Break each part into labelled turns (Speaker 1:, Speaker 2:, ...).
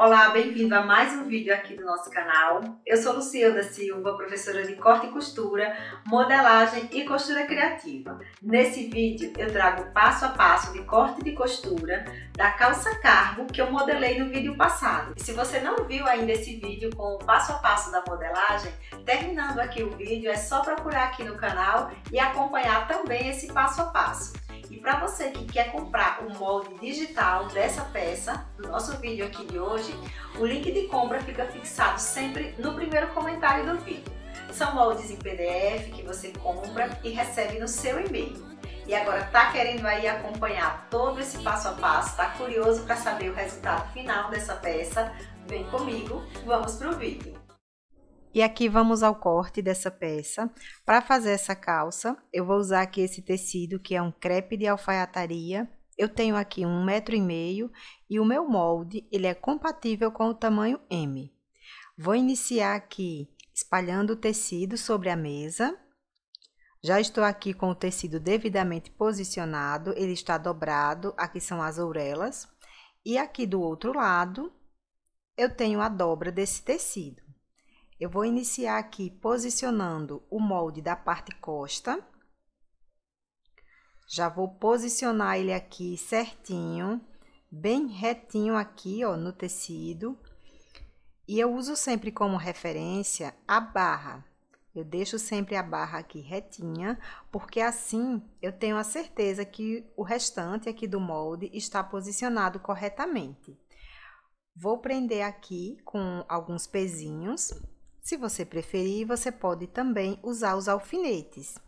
Speaker 1: Olá, bem-vindo a mais um vídeo aqui do nosso canal. Eu sou Luciana Silva, professora de corte e costura, modelagem e costura criativa. Nesse vídeo eu trago passo a passo de corte de costura da calça cargo que eu modelei no vídeo passado. E se você não viu ainda esse vídeo com o passo a passo da modelagem, terminando aqui o vídeo é só procurar aqui no canal e acompanhar também esse passo a passo. E para você que quer comprar o molde digital dessa peça, do nosso vídeo aqui de hoje, o link de compra fica fixado sempre no primeiro comentário do vídeo. São moldes em PDF que você compra e recebe no seu e-mail. E agora tá querendo aí acompanhar todo esse passo a passo, tá curioso para saber o resultado final dessa peça? Vem comigo, vamos pro vídeo. E aqui vamos ao corte dessa peça. Para fazer essa calça, eu vou usar aqui esse tecido, que é um crepe de alfaiataria. Eu tenho aqui um metro e meio e o meu molde, ele é compatível com o tamanho M. Vou iniciar aqui espalhando o tecido sobre a mesa. Já estou aqui com o tecido devidamente posicionado, ele está dobrado, aqui são as orelhas E aqui do outro lado, eu tenho a dobra desse tecido. Eu vou iniciar aqui posicionando o molde da parte costa. Já vou posicionar ele aqui certinho, bem retinho aqui, ó, no tecido. E eu uso sempre como referência a barra. Eu deixo sempre a barra aqui retinha, porque assim eu tenho a certeza que o restante aqui do molde está posicionado corretamente. Vou prender aqui com alguns pezinhos se você preferir, você pode também usar os alfinetes.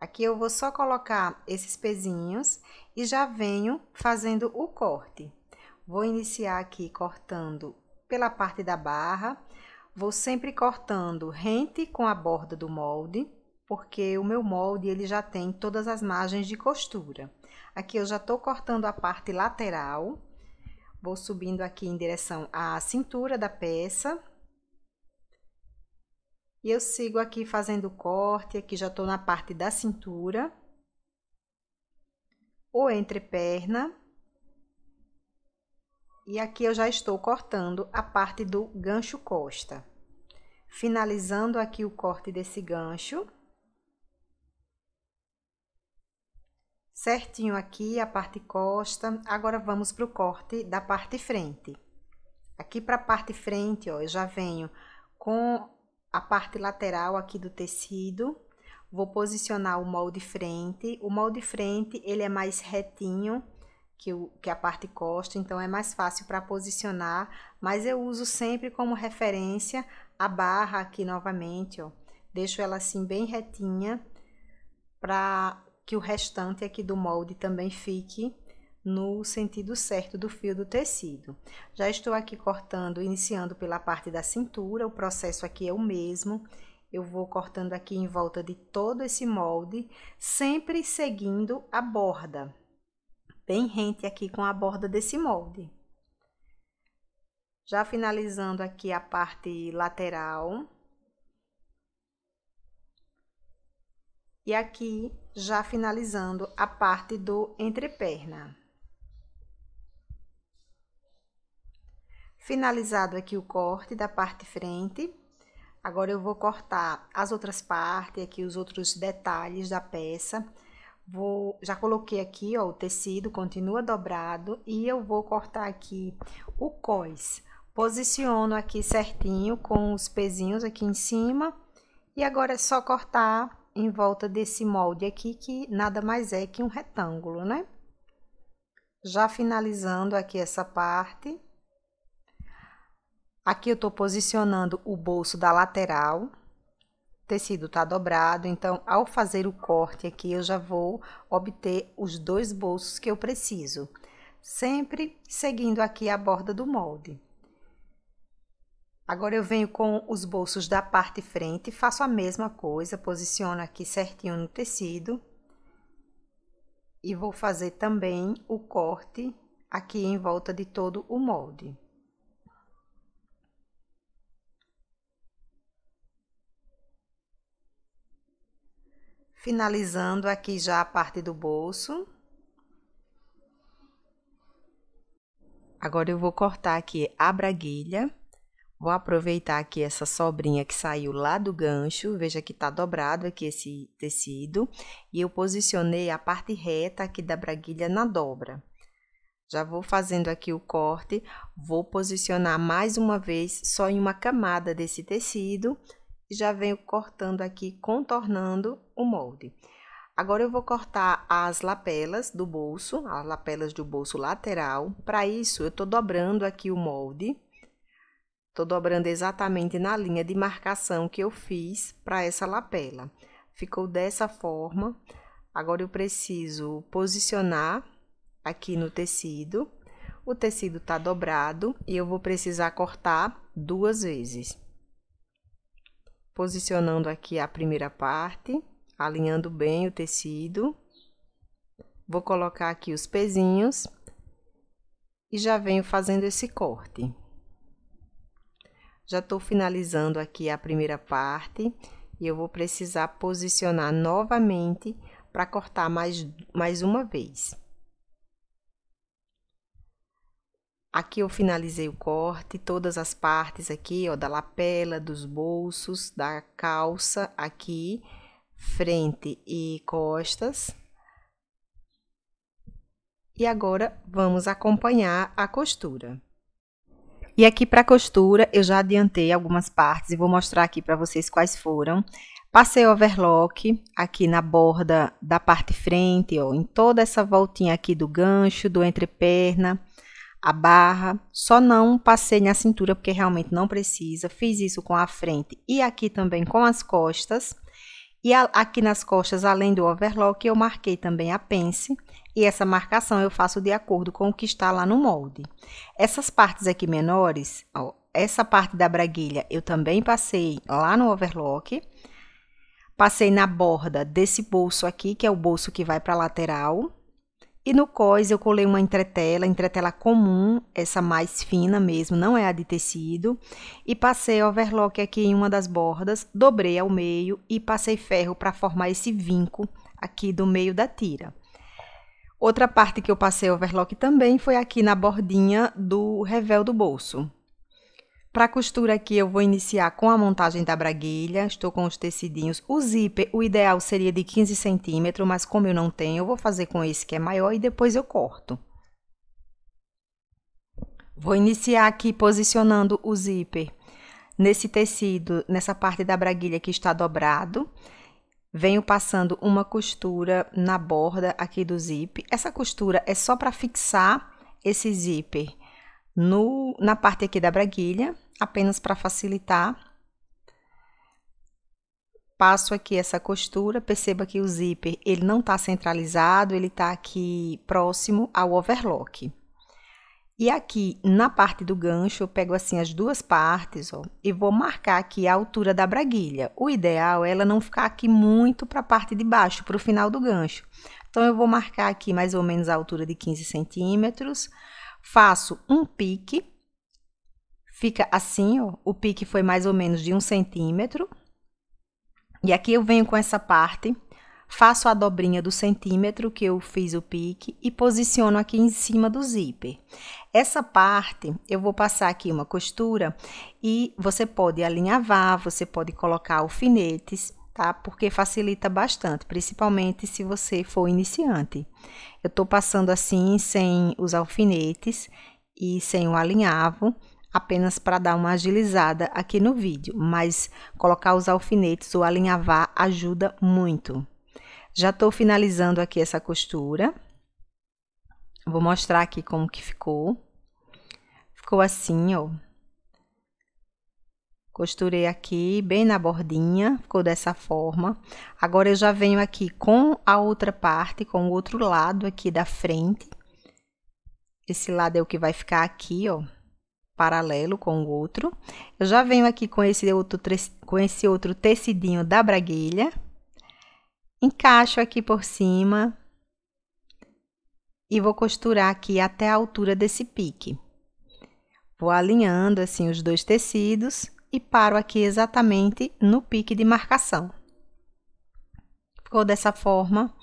Speaker 1: Aqui eu vou só colocar esses pezinhos e já venho fazendo o corte. Vou iniciar aqui cortando pela parte da barra, vou sempre cortando rente com a borda do molde, porque o meu molde ele já tem todas as margens de costura. Aqui eu já estou cortando a parte lateral, vou subindo aqui em direção à cintura da peça, e eu sigo aqui fazendo o corte, aqui já estou na parte da cintura. Ou entre perna E aqui eu já estou cortando a parte do gancho costa. Finalizando aqui o corte desse gancho. Certinho aqui a parte costa. Agora vamos para o corte da parte frente. Aqui para a parte frente, ó, eu já venho com a parte lateral aqui do tecido, vou posicionar o molde frente. O molde frente, ele é mais retinho que, o, que a parte costa, então é mais fácil para posicionar, mas eu uso sempre como referência a barra aqui novamente, ó. Deixo ela assim bem retinha para que o restante aqui do molde também fique no sentido certo do fio do tecido. Já estou aqui cortando, iniciando pela parte da cintura, o processo aqui é o mesmo. Eu vou cortando aqui em volta de todo esse molde, sempre seguindo a borda, bem rente aqui com a borda desse molde. Já finalizando aqui a parte lateral. E aqui já finalizando a parte do entreperna. Finalizado aqui o corte da parte frente, agora eu vou cortar as outras partes, aqui os outros detalhes da peça. Vou, já coloquei aqui, ó, o tecido continua dobrado e eu vou cortar aqui o cós. Posiciono aqui certinho com os pezinhos aqui em cima e agora é só cortar em volta desse molde aqui que nada mais é que um retângulo, né? Já finalizando aqui essa parte, Aqui eu estou posicionando o bolso da lateral. O tecido está dobrado, então ao fazer o corte aqui eu já vou obter os dois bolsos que eu preciso. Sempre seguindo aqui a borda do molde. Agora eu venho com os bolsos da parte frente, faço a mesma coisa, posiciono aqui certinho no tecido. E vou fazer também o corte aqui em volta de todo o molde. Finalizando aqui já a parte do bolso. Agora eu vou cortar aqui a braguilha. Vou aproveitar aqui essa sobrinha que saiu lá do gancho, veja que tá dobrado aqui esse tecido, e eu posicionei a parte reta aqui da braguilha na dobra. Já vou fazendo aqui o corte, vou posicionar mais uma vez só em uma camada desse tecido, já venho cortando aqui, contornando o molde. Agora eu vou cortar as lapelas do bolso, as lapelas do bolso lateral. Para isso, eu tô dobrando aqui o molde. Tô dobrando exatamente na linha de marcação que eu fiz para essa lapela. Ficou dessa forma. Agora eu preciso posicionar aqui no tecido. O tecido tá dobrado e eu vou precisar cortar duas vezes posicionando aqui a primeira parte, alinhando bem o tecido. Vou colocar aqui os pezinhos e já venho fazendo esse corte. Já estou finalizando aqui a primeira parte e eu vou precisar posicionar novamente para cortar mais, mais uma vez. Aqui eu finalizei o corte, todas as partes aqui, ó, da lapela, dos bolsos, da calça aqui, frente e costas. E agora vamos acompanhar a costura. E aqui para costura, eu já adiantei algumas partes e vou mostrar aqui para vocês quais foram. Passei overlock aqui na borda da parte frente, ó, em toda essa voltinha aqui do gancho, do entreperna, a barra, só não passei na cintura porque realmente não precisa. Fiz isso com a frente e aqui também com as costas. E a, aqui nas costas, além do overlock, eu marquei também a pence. E essa marcação eu faço de acordo com o que está lá no molde. Essas partes aqui menores, ó, essa parte da braguilha eu também passei lá no overlock. Passei na borda desse bolso aqui, que é o bolso que vai para a lateral, e no cós eu colei uma entretela, entretela comum, essa mais fina mesmo, não é a de tecido, e passei overlock aqui em uma das bordas, dobrei ao meio e passei ferro para formar esse vinco aqui do meio da tira. Outra parte que eu passei overlock também foi aqui na bordinha do revel do bolso. Para a costura aqui, eu vou iniciar com a montagem da braguilha, estou com os tecidinhos. O zíper, o ideal seria de 15 centímetros, mas como eu não tenho, eu vou fazer com esse que é maior e depois eu corto. Vou iniciar aqui posicionando o zíper nesse tecido, nessa parte da braguilha que está dobrado. Venho passando uma costura na borda aqui do zíper. Essa costura é só para fixar esse zíper no, na parte aqui da braguilha, apenas para facilitar. Passo aqui essa costura, perceba que o zíper ele não está centralizado, ele está aqui próximo ao overlock. E aqui na parte do gancho, eu pego assim as duas partes, ó, e vou marcar aqui a altura da braguilha. O ideal é ela não ficar aqui muito para a parte de baixo, para o final do gancho. Então, eu vou marcar aqui mais ou menos a altura de 15 centímetros, Faço um pique, fica assim, ó, o pique foi mais ou menos de um centímetro. E aqui eu venho com essa parte, faço a dobrinha do centímetro que eu fiz o pique e posiciono aqui em cima do zíper. Essa parte, eu vou passar aqui uma costura e você pode alinhavar, você pode colocar alfinetes tá? Porque facilita bastante, principalmente se você for iniciante. Eu estou passando assim sem os alfinetes e sem o alinhavo, apenas para dar uma agilizada aqui no vídeo, mas colocar os alfinetes ou alinhavar ajuda muito. Já estou finalizando aqui essa costura. Vou mostrar aqui como que ficou. Ficou assim, ó. Costurei aqui bem na bordinha, ficou dessa forma. Agora eu já venho aqui com a outra parte, com o outro lado aqui da frente. Esse lado é o que vai ficar aqui, ó, paralelo com o outro. Eu já venho aqui com esse outro, com esse outro tecidinho da braguilha. Encaixo aqui por cima. E vou costurar aqui até a altura desse pique. Vou alinhando assim os dois tecidos e paro aqui exatamente no pique de marcação. Ficou dessa forma.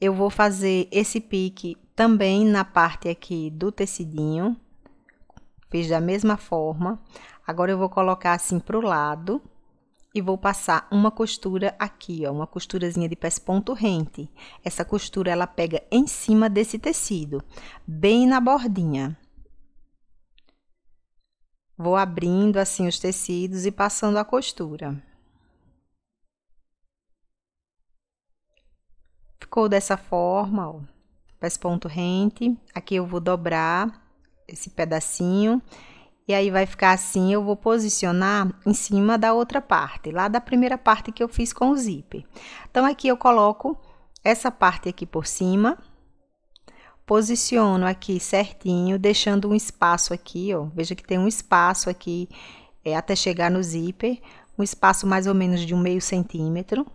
Speaker 1: Eu vou fazer esse pique também na parte aqui do tecidinho. Fiz da mesma forma. Agora eu vou colocar assim para o lado e vou passar uma costura aqui, ó, uma costurazinha de pés ponto rente. Essa costura ela pega em cima desse tecido, bem na bordinha. Vou abrindo assim os tecidos e passando a costura. Ficou dessa forma, ó. Pés ponto rente. Aqui eu vou dobrar esse pedacinho. E aí vai ficar assim, eu vou posicionar em cima da outra parte, lá da primeira parte que eu fiz com o zíper. Então, aqui eu coloco essa parte aqui por cima posiciono aqui certinho, deixando um espaço aqui, ó. Veja que tem um espaço aqui é, até chegar no zíper, um espaço mais ou menos de um meio centímetro.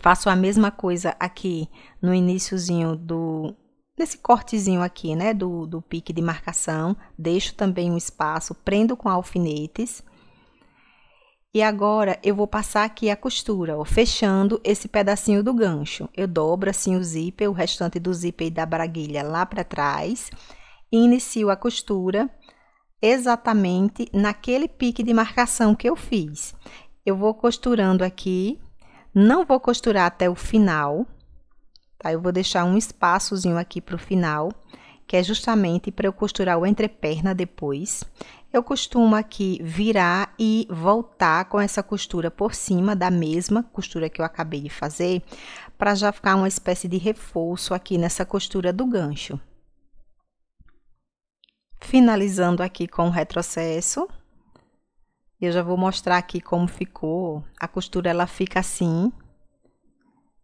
Speaker 1: Faço a mesma coisa aqui no iníciozinho do, nesse cortezinho aqui, né, do, do pique de marcação, deixo também um espaço, prendo com alfinetes, e agora eu vou passar aqui a costura, ó, fechando esse pedacinho do gancho. Eu dobro assim o zíper, o restante do zíper e da braguilha lá para trás. E inicio a costura exatamente naquele pique de marcação que eu fiz. Eu vou costurando aqui, não vou costurar até o final, tá? Eu vou deixar um espaçozinho aqui para o final, que é justamente para eu costurar o entreperna depois. Eu costumo aqui virar e voltar com essa costura por cima da mesma costura que eu acabei de fazer, para já ficar uma espécie de reforço aqui nessa costura do gancho. Finalizando aqui com o retrocesso. Eu já vou mostrar aqui como ficou. A costura ela fica assim,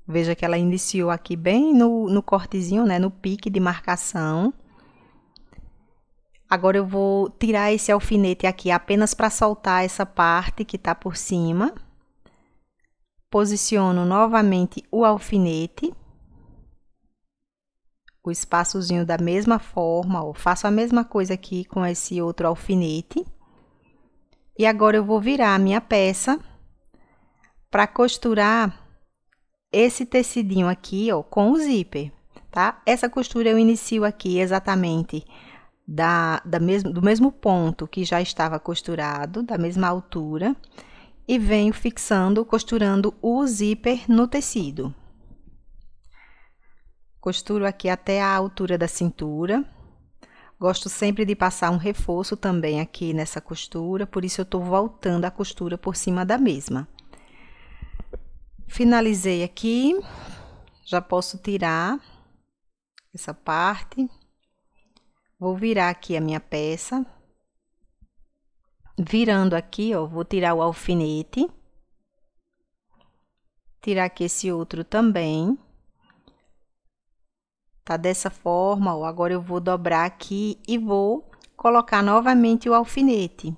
Speaker 1: Veja que ela iniciou aqui bem no, no cortezinho, né? No pique de marcação. Agora eu vou tirar esse alfinete aqui apenas para soltar essa parte que está por cima. Posiciono novamente o alfinete. O espaçozinho da mesma forma, ou faço a mesma coisa aqui com esse outro alfinete. E agora eu vou virar a minha peça para costurar esse tecidinho aqui, ó, com o zíper, tá? Essa costura eu inicio aqui exatamente da, da mesmo, do mesmo ponto que já estava costurado, da mesma altura, e venho fixando, costurando o zíper no tecido. Costuro aqui até a altura da cintura. Gosto sempre de passar um reforço também aqui nessa costura, por isso eu estou voltando a costura por cima da mesma. Finalizei aqui, já posso tirar essa parte. Vou virar aqui a minha peça. Virando aqui, ó, vou tirar o alfinete. Tirar aqui esse outro também. Tá dessa forma, ó, agora eu vou dobrar aqui e vou colocar novamente o alfinete.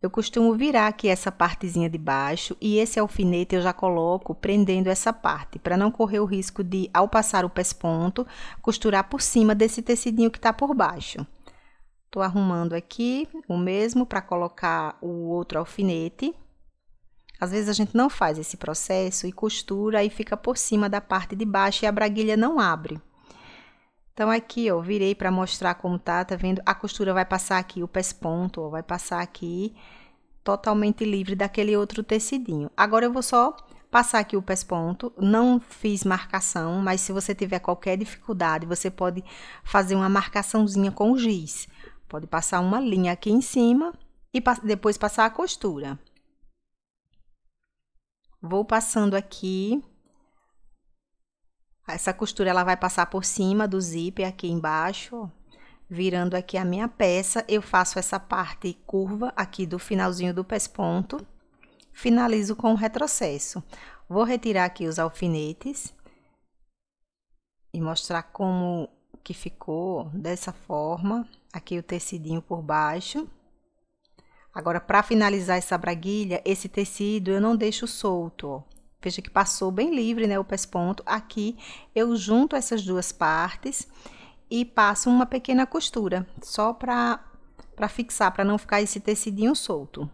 Speaker 1: Eu costumo virar aqui essa partezinha de baixo e esse alfinete eu já coloco prendendo essa parte, para não correr o risco de, ao passar o pesponto, costurar por cima desse tecidinho que está por baixo. Tô arrumando aqui o mesmo para colocar o outro alfinete. Às vezes a gente não faz esse processo e costura e fica por cima da parte de baixo e a braguilha não abre. Então aqui, ó, virei para mostrar como tá, tá vendo? A costura vai passar aqui o pés ponto, ó, vai passar aqui totalmente livre daquele outro tecidinho. Agora eu vou só passar aqui o pés ponto, não fiz marcação, mas se você tiver qualquer dificuldade, você pode fazer uma marcaçãozinha com o giz. Pode passar uma linha aqui em cima e depois passar a costura. Vou passando aqui essa costura ela vai passar por cima do zíper aqui embaixo, virando aqui a minha peça, eu faço essa parte curva aqui do finalzinho do pesponto, finalizo com o retrocesso. Vou retirar aqui os alfinetes e mostrar como que ficou dessa forma, aqui o tecidinho por baixo. Agora, para finalizar essa braguilha, esse tecido eu não deixo solto, ó. Veja que passou bem livre, né, o pés ponto. Aqui eu junto essas duas partes e passo uma pequena costura, só para para fixar, para não ficar esse tecidinho solto.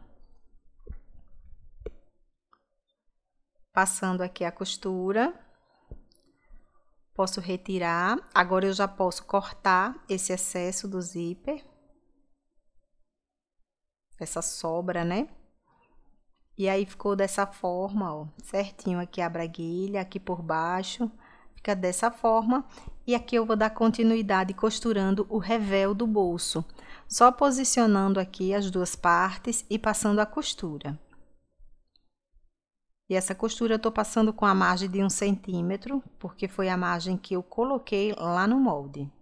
Speaker 1: Passando aqui a costura, posso retirar. Agora eu já posso cortar esse excesso do zíper. Essa sobra, né? E aí ficou dessa forma, ó, certinho aqui a braguilha, aqui por baixo, fica dessa forma. E aqui eu vou dar continuidade costurando o revel do bolso, só posicionando aqui as duas partes e passando a costura. E essa costura eu tô passando com a margem de um centímetro, porque foi a margem que eu coloquei lá no molde.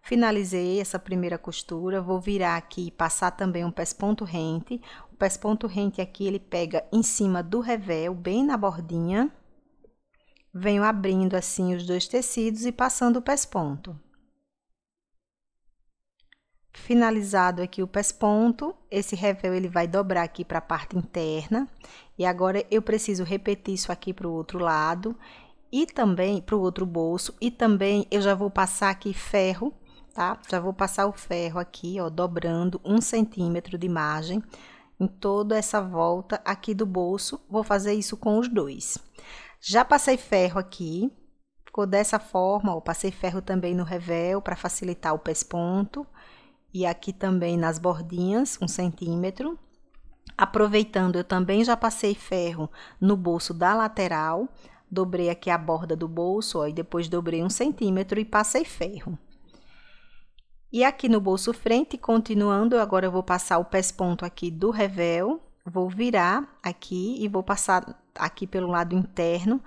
Speaker 1: Finalizei essa primeira costura, vou virar aqui e passar também um pés ponto rente pés tipo, ponto rente aqui, ele pega em cima do revel, bem na bordinha. Venho abrindo assim os dois tecidos e passando o pés ponto. Finalizado aqui o pés ponto, esse revel ele vai dobrar aqui para a parte interna. E agora eu preciso repetir isso aqui para o outro lado e também para o outro bolso. E também eu já vou passar aqui ferro tá? Já vou passar o ferro aqui, ó, dobrando um centímetro de margem em toda essa volta aqui do bolso. Vou fazer isso com os dois. Já passei ferro aqui, ficou dessa forma, ó, passei ferro também no revel para facilitar o pesponto. E aqui também nas bordinhas, um centímetro. Aproveitando, eu também já passei ferro no bolso da lateral, dobrei aqui a borda do bolso, ó, e depois dobrei um centímetro e passei ferro. E aqui no bolso frente, continuando, agora eu vou passar o pés ponto aqui do revel, vou virar aqui e vou passar aqui pelo lado interno,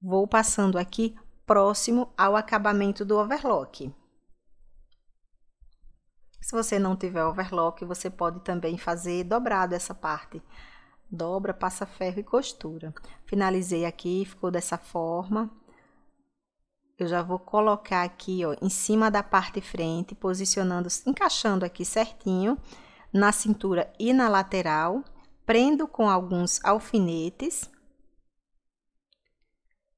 Speaker 1: vou passando aqui próximo ao acabamento do overlock. Se você não tiver overlock, você pode também fazer dobrado essa parte. Dobra, passa ferro e costura. Finalizei aqui, ficou dessa forma eu já vou colocar aqui, ó, em cima da parte frente, posicionando, encaixando aqui certinho na cintura e na lateral, prendo com alguns alfinetes.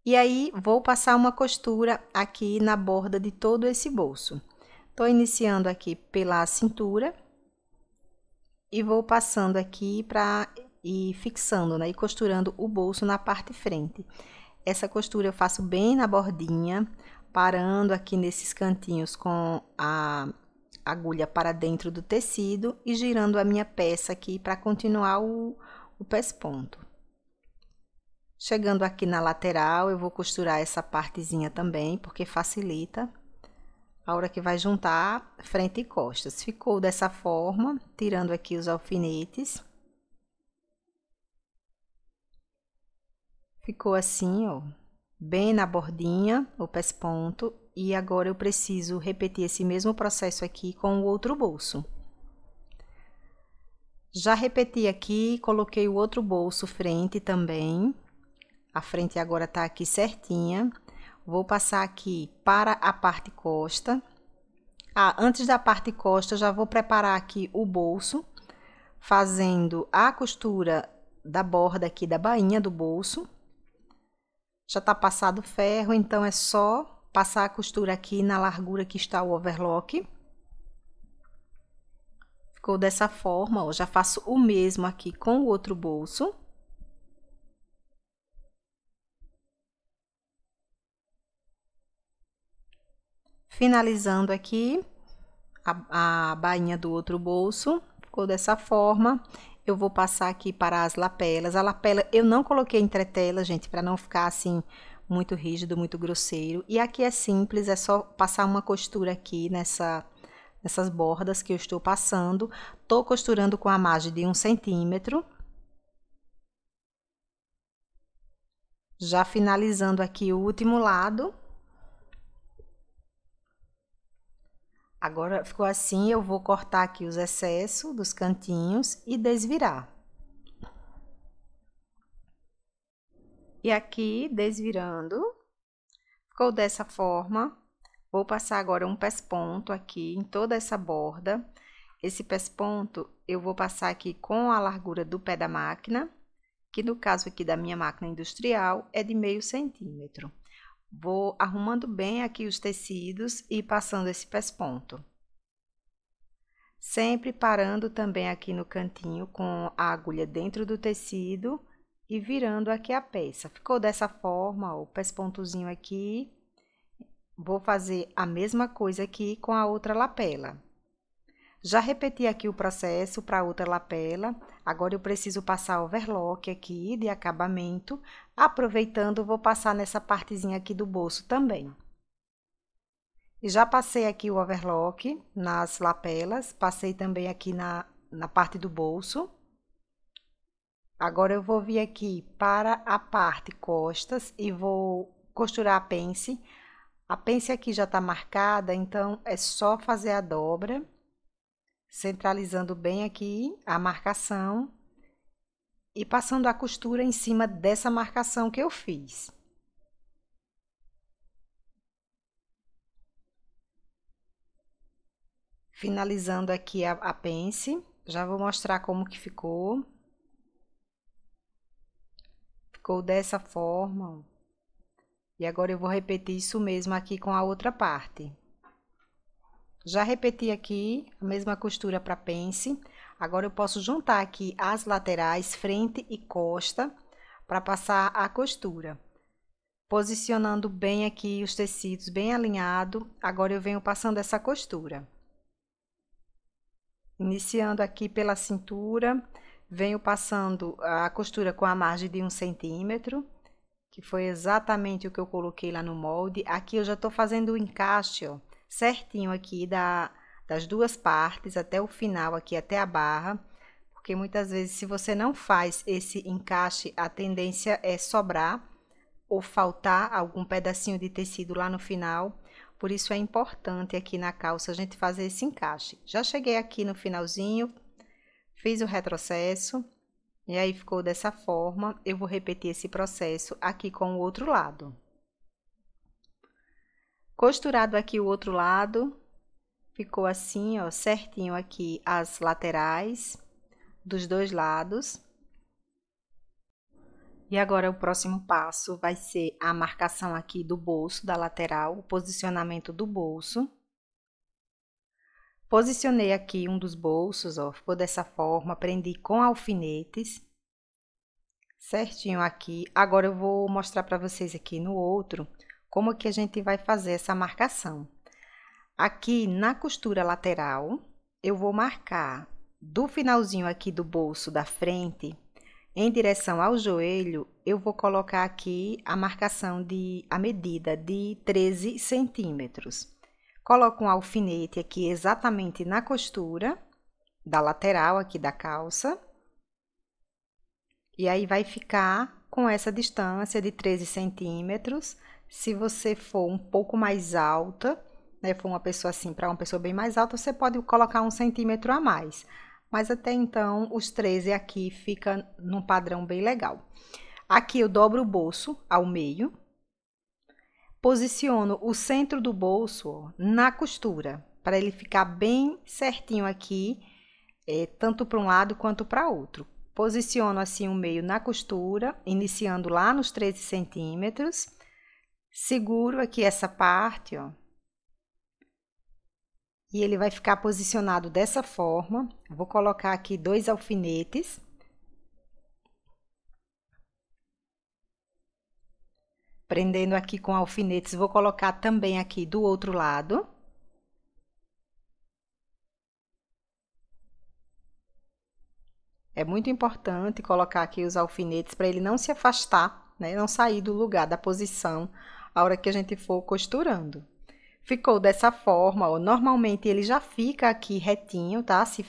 Speaker 1: E aí, vou passar uma costura aqui na borda de todo esse bolso. Tô iniciando aqui pela cintura e vou passando aqui para ir fixando, né, e costurando o bolso na parte frente. Essa costura eu faço bem na bordinha, parando aqui nesses cantinhos com a agulha para dentro do tecido e girando a minha peça aqui para continuar o, o pesponto. Chegando aqui na lateral, eu vou costurar essa partezinha também, porque facilita a hora que vai juntar frente e costas. Ficou dessa forma, tirando aqui os alfinetes. Ficou assim, ó, bem na bordinha, o pés ponto, e agora eu preciso repetir esse mesmo processo aqui com o outro bolso. Já repeti aqui, coloquei o outro bolso frente também. A frente agora tá aqui certinha. Vou passar aqui para a parte costa. Ah, antes da parte costa, já vou preparar aqui o bolso, fazendo a costura da borda aqui da bainha do bolso. Já está passado o ferro, então é só passar a costura aqui na largura que está o overlock. Ficou dessa forma, ó, já faço o mesmo aqui com o outro bolso. Finalizando aqui a, a bainha do outro bolso, ficou dessa forma eu vou passar aqui para as lapelas. A lapela eu não coloquei entre telas, gente, para não ficar assim muito rígido, muito grosseiro. E aqui é simples, é só passar uma costura aqui nessa, nessas bordas que eu estou passando. Tô costurando com a margem de um centímetro. Já finalizando aqui o último lado. Agora ficou assim, eu vou cortar aqui os excessos dos cantinhos e desvirar. E aqui, desvirando, ficou dessa forma. Vou passar agora um pés ponto aqui em toda essa borda. Esse pés ponto eu vou passar aqui com a largura do pé da máquina, que no caso aqui da minha máquina industrial é de meio centímetro. Vou arrumando bem aqui os tecidos e passando esse pesponto. Sempre parando também aqui no cantinho com a agulha dentro do tecido e virando aqui a peça. Ficou dessa forma, o o pespontozinho aqui. Vou fazer a mesma coisa aqui com a outra lapela. Já repeti aqui o processo para outra lapela, agora eu preciso passar overlock aqui de acabamento. Aproveitando, vou passar nessa partezinha aqui do bolso também. E já passei aqui o overlock nas lapelas, passei também aqui na, na parte do bolso. Agora eu vou vir aqui para a parte costas e vou costurar a pence. A pence aqui já está marcada, então é só fazer a dobra centralizando bem aqui a marcação e passando a costura em cima dessa marcação que eu fiz. Finalizando aqui a, a pence, já vou mostrar como que ficou. Ficou dessa forma. E agora eu vou repetir isso mesmo aqui com a outra parte. Já repeti aqui a mesma costura para pence. Agora, eu posso juntar aqui as laterais, frente e costa, para passar a costura. Posicionando bem aqui os tecidos, bem alinhado. Agora, eu venho passando essa costura. Iniciando aqui pela cintura, venho passando a costura com a margem de um centímetro, que foi exatamente o que eu coloquei lá no molde. Aqui eu já estou fazendo o encaixe, ó certinho aqui da, das duas partes até o final aqui, até a barra. Porque muitas vezes se você não faz esse encaixe, a tendência é sobrar ou faltar algum pedacinho de tecido lá no final. Por isso é importante aqui na calça a gente fazer esse encaixe. Já cheguei aqui no finalzinho, fiz o retrocesso e aí ficou dessa forma. Eu vou repetir esse processo aqui com o outro lado. Costurado aqui o outro lado, ficou assim, ó, certinho aqui as laterais dos dois lados. E agora o próximo passo vai ser a marcação aqui do bolso, da lateral, o posicionamento do bolso. Posicionei aqui um dos bolsos, ó, ficou dessa forma, prendi com alfinetes. Certinho aqui. Agora eu vou mostrar para vocês aqui no outro como que a gente vai fazer essa marcação. Aqui na costura lateral, eu vou marcar do finalzinho aqui do bolso da frente, em direção ao joelho, eu vou colocar aqui a marcação de a medida de 13 centímetros. Coloco um alfinete aqui exatamente na costura da lateral aqui da calça. E aí vai ficar com essa distância de 13 centímetros se você for um pouco mais alta, né, for uma pessoa assim, para uma pessoa bem mais alta, você pode colocar um centímetro a mais. Mas até então, os 13 aqui fica num padrão bem legal. Aqui eu dobro o bolso ao meio, posiciono o centro do bolso ó, na costura, para ele ficar bem certinho aqui, é, tanto para um lado quanto para outro. Posiciono assim o meio na costura, iniciando lá nos 13 centímetros, seguro aqui essa parte, ó. E ele vai ficar posicionado dessa forma. vou colocar aqui dois alfinetes. Prendendo aqui com alfinetes, vou colocar também aqui do outro lado. É muito importante colocar aqui os alfinetes para ele não se afastar, né? não sair do lugar, da posição a hora que a gente for costurando. Ficou dessa forma, ó, normalmente ele já fica aqui retinho, tá? Se,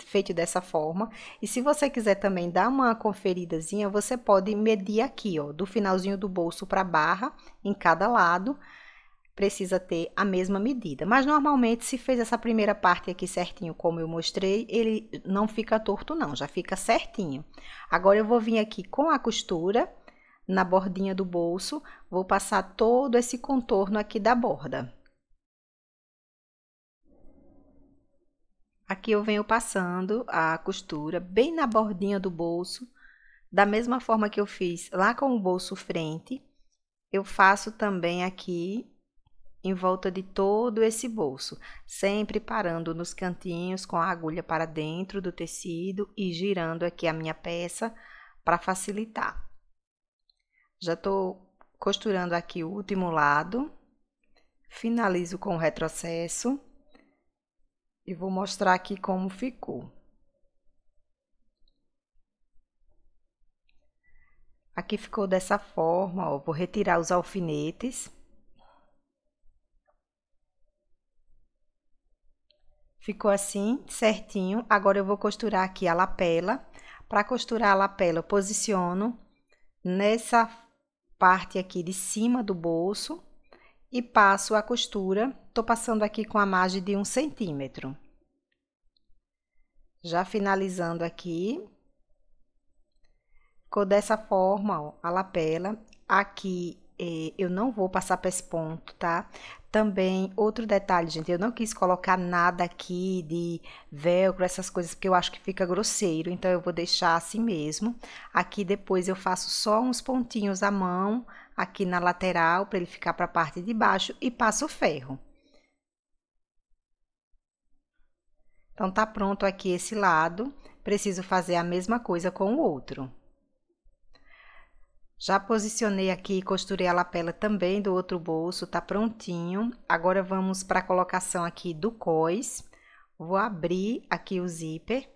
Speaker 1: feito dessa forma. E se você quiser também dar uma conferidazinha, você pode medir aqui, ó, do finalzinho do bolso para barra, em cada lado, precisa ter a mesma medida. Mas normalmente, se fez essa primeira parte aqui certinho, como eu mostrei, ele não fica torto não, já fica certinho. Agora, eu vou vir aqui com a costura na bordinha do bolso, vou passar todo esse contorno aqui da borda. Aqui eu venho passando a costura bem na bordinha do bolso, da mesma forma que eu fiz lá com o bolso frente, eu faço também aqui em volta de todo esse bolso, sempre parando nos cantinhos com a agulha para dentro do tecido e girando aqui a minha peça para facilitar. Já estou costurando aqui o último lado, finalizo com o retrocesso e vou mostrar aqui como ficou. Aqui ficou dessa forma, ó, vou retirar os alfinetes. Ficou assim, certinho. Agora eu vou costurar aqui a lapela. Para costurar a lapela, eu posiciono nessa parte aqui de cima do bolso e passo a costura, tô passando aqui com a margem de um centímetro. Já finalizando aqui, ficou dessa forma, ó, a lapela. Aqui é, eu não vou passar para esse ponto, tá? Também, outro detalhe, gente, eu não quis colocar nada aqui de velcro, essas coisas, porque eu acho que fica grosseiro, então eu vou deixar assim mesmo. Aqui depois eu faço só uns pontinhos à mão, aqui na lateral, para ele ficar para a parte de baixo, e passo o ferro. Então, tá pronto aqui esse lado, preciso fazer a mesma coisa com o outro. Já posicionei aqui, e costurei a lapela também do outro bolso, tá prontinho. Agora vamos para a colocação aqui do cós. Vou abrir aqui o zíper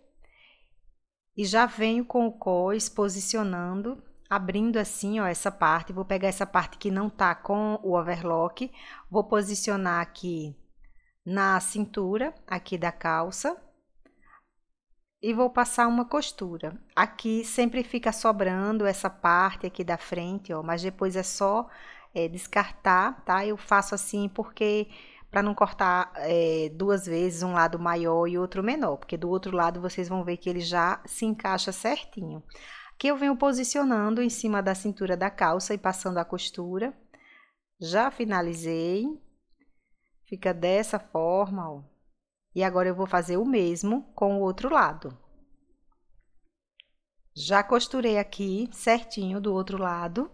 Speaker 1: e já venho com o cós posicionando, abrindo assim, ó, essa parte. Vou pegar essa parte que não tá com o overlock, vou posicionar aqui na cintura aqui da calça e vou passar uma costura. Aqui sempre fica sobrando essa parte aqui da frente, ó, mas depois é só é, descartar, tá? Eu faço assim porque para não cortar é, duas vezes um lado maior e outro menor, porque do outro lado vocês vão ver que ele já se encaixa certinho. Aqui eu venho posicionando em cima da cintura da calça e passando a costura. Já finalizei. Fica dessa forma, ó. E agora eu vou fazer o mesmo com o outro lado. Já costurei aqui certinho do outro lado.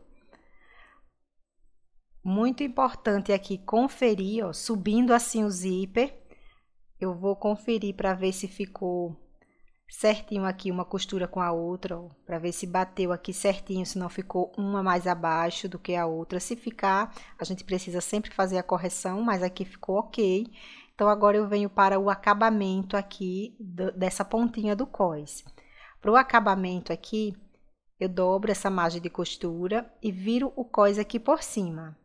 Speaker 1: Muito importante é aqui conferir, ó, subindo assim o zíper. Eu vou conferir para ver se ficou certinho aqui uma costura com a outra, para ver se bateu aqui certinho, se não ficou uma mais abaixo do que a outra. Se ficar, a gente precisa sempre fazer a correção, mas aqui ficou ok. Ok. Então, agora eu venho para o acabamento aqui do, dessa pontinha do cós. Para o acabamento aqui, eu dobro essa margem de costura e viro o cós aqui por cima.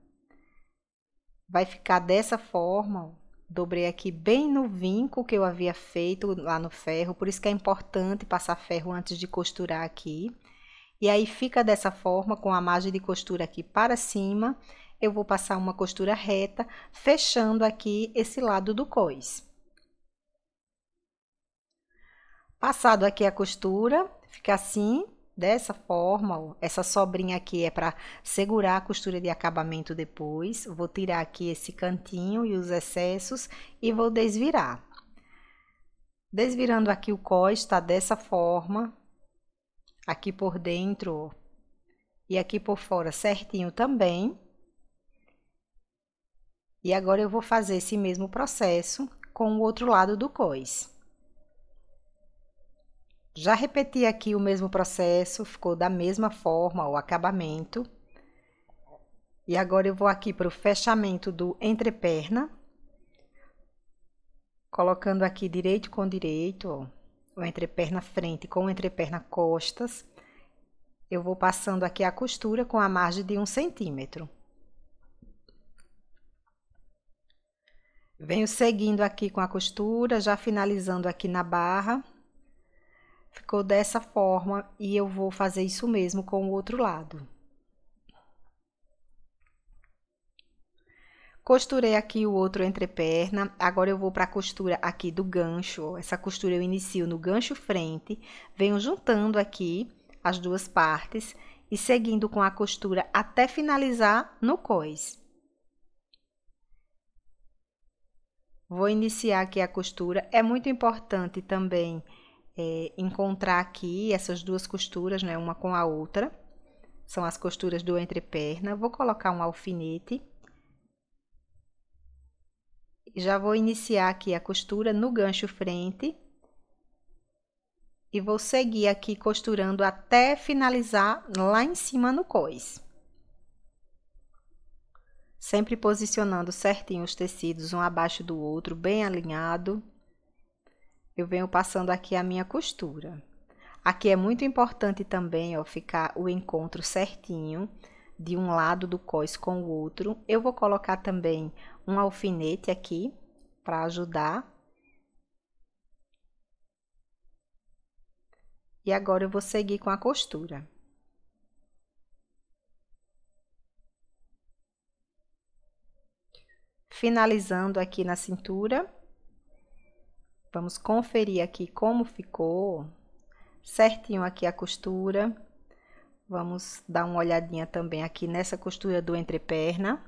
Speaker 1: Vai ficar dessa forma, dobrei aqui bem no vinco que eu havia feito lá no ferro, por isso que é importante passar ferro antes de costurar aqui. E aí fica dessa forma, com a margem de costura aqui para cima eu vou passar uma costura reta, fechando aqui esse lado do cois. Passado aqui a costura, fica assim, dessa forma, essa sobrinha aqui é para segurar a costura de acabamento depois. Vou tirar aqui esse cantinho e os excessos e vou desvirar. Desvirando aqui o cós, tá dessa forma, aqui por dentro e aqui por fora certinho também. E agora eu vou fazer esse mesmo processo com o outro lado do cois. Já repeti aqui o mesmo processo, ficou da mesma forma o acabamento. E agora eu vou aqui para o fechamento do entreperna, colocando aqui direito com direito, ó, o entreperna frente com o entreperna costas. Eu vou passando aqui a costura com a margem de um centímetro. Venho seguindo aqui com a costura, já finalizando aqui na barra. Ficou dessa forma e eu vou fazer isso mesmo com o outro lado. Costurei aqui o outro entreperna, agora eu vou para a costura aqui do gancho, essa costura eu inicio no gancho frente, venho juntando aqui as duas partes e seguindo com a costura até finalizar no cois. Vou iniciar aqui a costura. É muito importante também é, encontrar aqui essas duas costuras, né? Uma com a outra. São as costuras do entreperna. Vou colocar um alfinete. Já vou iniciar aqui a costura no gancho frente. E vou seguir aqui costurando até finalizar lá em cima no cois sempre posicionando certinho os tecidos um abaixo do outro, bem alinhado. Eu venho passando aqui a minha costura. Aqui é muito importante também, ó, ficar o encontro certinho de um lado do cós com o outro. Eu vou colocar também um alfinete aqui para ajudar. E agora eu vou seguir com a costura. finalizando aqui na cintura. Vamos conferir aqui como ficou certinho aqui a costura. Vamos dar uma olhadinha também aqui nessa costura do entreperna.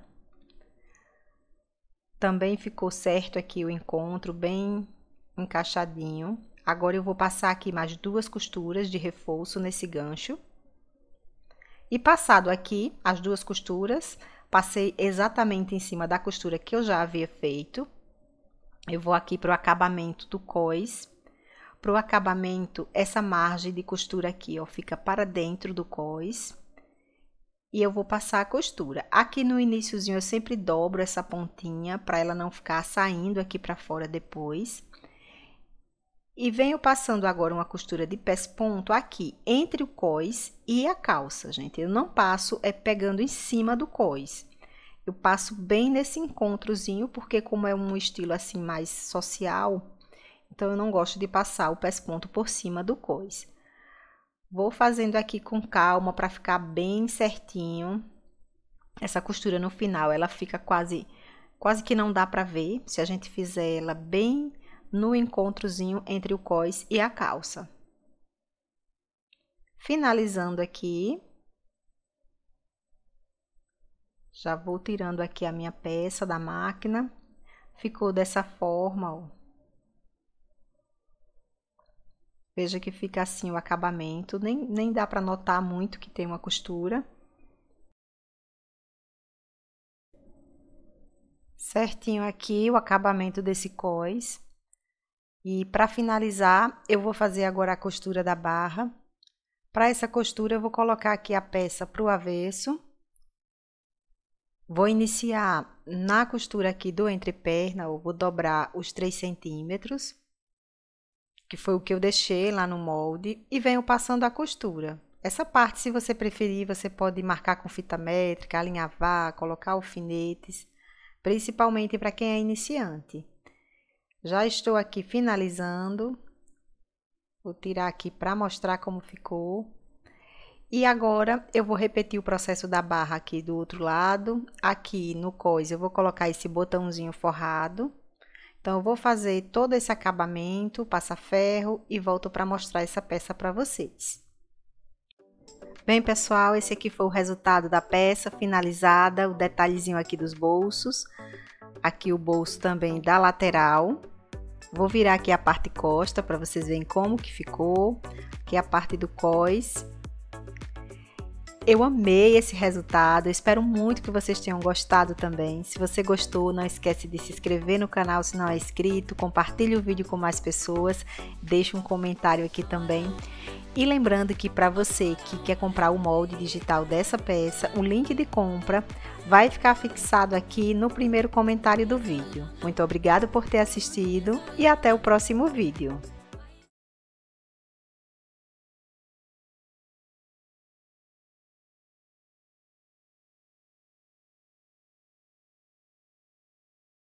Speaker 1: Também ficou certo aqui o encontro, bem encaixadinho. Agora, eu vou passar aqui mais duas costuras de reforço nesse gancho. E passado aqui as duas costuras, Passei exatamente em cima da costura que eu já havia feito. Eu vou aqui para o acabamento do cós. Para o acabamento, essa margem de costura aqui, ó, fica para dentro do cós. E eu vou passar a costura. Aqui no iníciozinho eu sempre dobro essa pontinha para ela não ficar saindo aqui para fora depois. E venho passando agora uma costura de pés ponto aqui, entre o cós e a calça, gente. Eu não passo é pegando em cima do cós. Eu passo bem nesse encontrozinho, porque como é um estilo assim mais social, então eu não gosto de passar o pés ponto por cima do cós. Vou fazendo aqui com calma para ficar bem certinho. Essa costura no final, ela fica quase quase que não dá para ver. Se a gente fizer ela bem no encontrozinho entre o cós e a calça. Finalizando aqui, já vou tirando aqui a minha peça da máquina. Ficou dessa forma, ó. Veja que fica assim o acabamento, nem, nem dá para notar muito que tem uma costura. Certinho aqui o acabamento desse cós. E para finalizar, eu vou fazer agora a costura da barra. Para essa costura, eu vou colocar aqui a peça para o avesso. Vou iniciar na costura aqui do entreperna, eu vou dobrar os 3 centímetros, que foi o que eu deixei lá no molde, e venho passando a costura. Essa parte, se você preferir, você pode marcar com fita métrica, alinhavar, colocar alfinetes, principalmente para quem é iniciante. Já estou aqui finalizando. Vou tirar aqui para mostrar como ficou. E agora eu vou repetir o processo da barra aqui do outro lado. Aqui no cos eu vou colocar esse botãozinho forrado. Então eu vou fazer todo esse acabamento, passa ferro e volto para mostrar essa peça para vocês. Bem, pessoal, esse aqui foi o resultado da peça finalizada, o detalhezinho aqui dos bolsos. Aqui o bolso também da lateral. Vou virar aqui a parte costa para vocês verem como que ficou, que é a parte do cós. Eu amei esse resultado, espero muito que vocês tenham gostado também. Se você gostou, não esquece de se inscrever no canal se não é inscrito, compartilhe o vídeo com mais pessoas, deixe um comentário aqui também. E lembrando que para você que quer comprar o molde digital dessa peça, o link de compra vai ficar fixado aqui no primeiro comentário do vídeo. Muito obrigado por ter assistido e até o próximo vídeo.